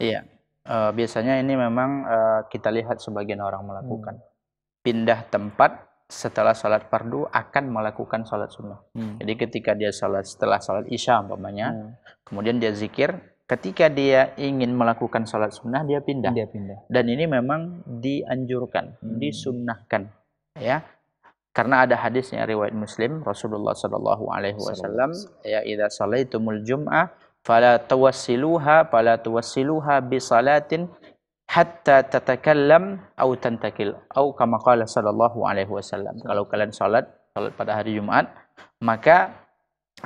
Iya, uh, biasanya ini memang uh, kita lihat sebagian orang melakukan hmm. pindah tempat setelah sholat fardu akan melakukan sholat sunnah. Hmm. Jadi ketika dia sholat setelah sholat isya umpamanya, hmm. kemudian dia zikir, ketika dia ingin melakukan sholat sunnah dia pindah. Dia pindah. Dan ini memang dianjurkan, hmm. disunnahkan, ya. Karena ada hadisnya riwayat Muslim Rasulullah Shallallahu Alaihi Wasallam ya idza salaitumul jum'ah fala tawassiluha fala tawassiluha bi salatin hatta tatakallam au tantakil au kama qala sallallahu alaihi wasallam. Kalau kalian salat salat pada hari Jumat, maka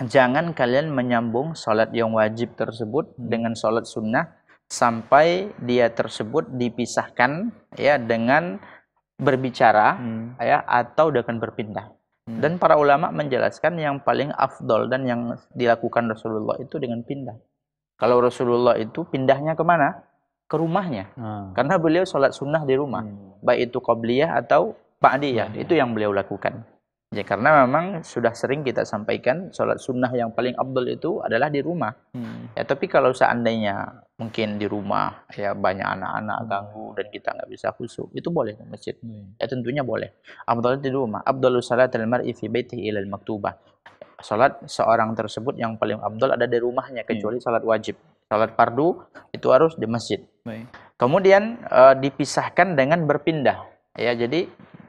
jangan kalian menyambung salat yang wajib tersebut dengan salat sunnah sampai dia tersebut dipisahkan ya dengan berbicara hmm. ya atau dengan berpindah. Hmm. Dan para ulama menjelaskan yang paling afdol dan yang dilakukan Rasulullah itu dengan pindah. Kalau Rasulullah itu pindahnya kemana? Ke rumahnya. Hmm. Karena beliau sholat sunnah di rumah. Hmm. Baik itu qobliyah atau ba'diyah. Hmm. Itu yang beliau lakukan. Ya, karena memang sudah sering kita sampaikan sholat sunnah yang paling abdul itu adalah di rumah. Hmm. Ya, tapi kalau seandainya mungkin di rumah ya banyak anak-anak ganggu dan kita nggak bisa khusyuk, itu boleh ke masjid. Hmm. Ya tentunya boleh. Abdul di rumah. Abdul salat al-mar'i fi baitihi ilal maktubah. Sholat seorang tersebut yang paling abdul ada di rumahnya hmm. kecuali hmm. sholat wajib. Sholat fardu itu harus di masjid. Baik. Kemudian uh, dipisahkan dengan berpindah. Ya, jadi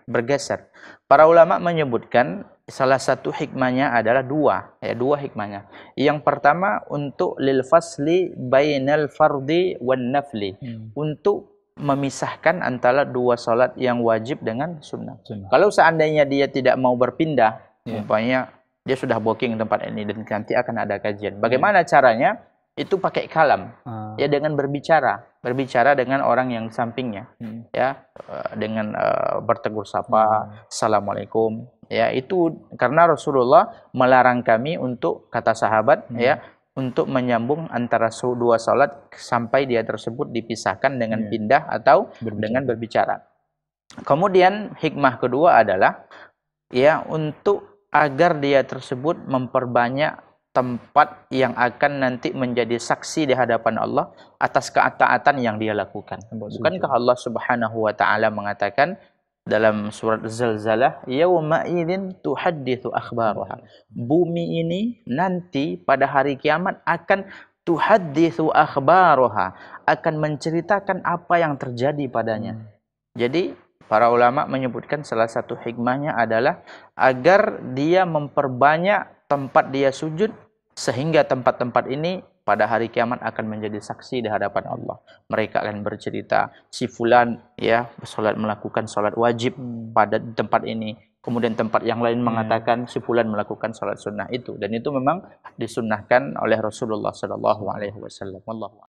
bergeser. Para ulama menyebutkan salah satu hikmahnya adalah dua, ya dua hikmahnya. Yang pertama untuk lil fasli bainal fardi wan nafli, hmm. untuk memisahkan antara dua salat yang wajib dengan sunnah. sunnah. Kalau seandainya dia tidak mau berpindah, yeah. umpamanya dia sudah booking tempat ini dan nanti akan ada kajian. Ya. Bagaimana hmm. caranya? itu pakai kalam ah. ya dengan berbicara berbicara dengan orang yang sampingnya hmm. ya eh, dengan uh, bertegur sapa hmm. assalamualaikum ya itu karena Rasulullah melarang kami untuk kata sahabat hmm. ya untuk menyambung antara dua salat sampai dia tersebut dipisahkan dengan hmm. pindah atau berbicara. dengan berbicara. Kemudian hikmah kedua adalah ya untuk agar dia tersebut memperbanyak tempat yang akan nanti menjadi saksi di hadapan Allah atas keataatan yang dia lakukan. Bukankah Allah Subhanahu wa taala mengatakan dalam surat Zalzalah, "Yauma idzin tuhadditsu akhbaraha." Hmm. Bumi ini nanti pada hari kiamat akan tuhadditsu akhbaraha, akan menceritakan apa yang terjadi padanya. Hmm. Jadi para ulama menyebutkan salah satu hikmahnya adalah agar dia memperbanyak tempat dia sujud sehingga tempat-tempat ini pada hari kiamat akan menjadi saksi di hadapan Allah. Mereka akan bercerita si fulan ya salat melakukan salat wajib hmm. pada tempat ini. Kemudian tempat yang lain hmm. mengatakan si fulan melakukan salat sunnah itu dan itu memang disunnahkan oleh Rasulullah sallallahu alaihi wasallam.